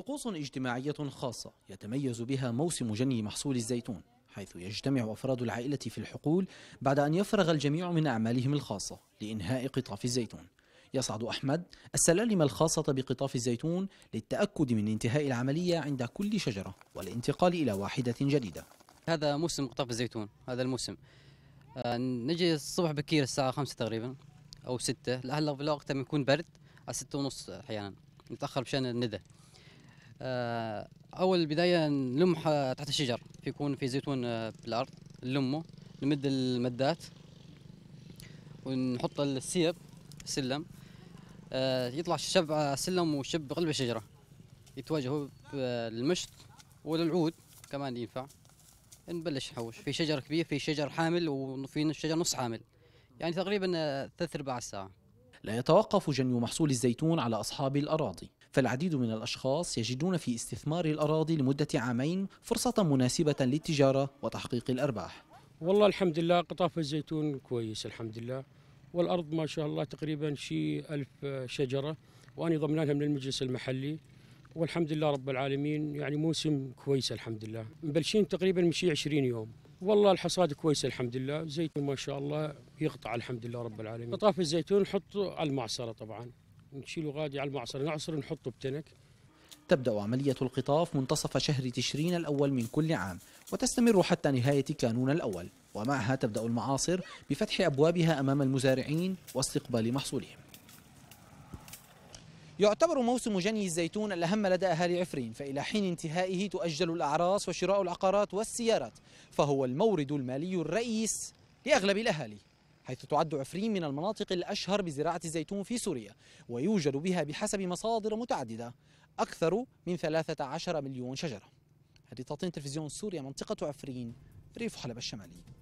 طقوس اجتماعية خاصة يتميز بها موسم جني محصول الزيتون حيث يجتمع أفراد العائلة في الحقول بعد أن يفرغ الجميع من أعمالهم الخاصة لإنهاء قطاف الزيتون يصعد أحمد السلالم الخاصة بقطاف الزيتون للتأكد من انتهاء العملية عند كل شجرة والانتقال إلى واحدة جديدة هذا موسم قطاف الزيتون هذا الموسم آه نجي الصبح بكير الساعة خمسة تقريبا أو ستة في الوقت بيكون برد على ستة ونص أحيانا نتأخر بشأن الندى آه، اول بدايه نلم تحت الشجر فيكون في زيتون بالارض آه، نلمه نمد المدات ونحط السيب السلم آه، يطلع الشب على السلم وشب بقلب الشجره يتواجهوا بالمشط وللعود كمان ينفع نبلش نحوش في شجر كبير في شجر حامل وفي شجر نص حامل يعني تقريبا ثلاث ارباع الساعه لا يتوقف جني محصول الزيتون على أصحاب الأراضي فالعديد من الأشخاص يجدون في استثمار الأراضي لمدة عامين فرصة مناسبة للتجارة وتحقيق الأرباح والله الحمد لله قطاف الزيتون كويس الحمد لله والأرض ما شاء الله تقريبا شي ألف شجرة وأنا ضمنانها من المجلس المحلي والحمد لله رب العالمين يعني موسم كويس الحمد لله مبلشين تقريبا مشي 20 يوم والله الحصاد كويس الحمد لله زيتون ما شاء الله يقطع الحمد لله رب العالمين طاف الزيتون نحطه على المعصرة طبعا نشيله غادي على المعصرة نعصر نحطه بتنك تبدأ عملية القطاف منتصف شهر تشرين الأول من كل عام وتستمر حتى نهاية كانون الأول ومعها تبدأ المعاصر بفتح أبوابها أمام المزارعين واستقبال محصولهم يعتبر موسم جني الزيتون الأهم لدى أهالي عفرين فإلى حين انتهائه تؤجل الأعراس وشراء العقارات والسيارات فهو المورد المالي الرئيس لأغلب الأهالي حيث تعد عفرين من المناطق الأشهر بزراعة الزيتون في سوريا ويوجد بها بحسب مصادر متعددة أكثر من 13 مليون شجرة هذه تعطينا تلفزيون سوريا منطقة عفرين ريف حلب الشمالي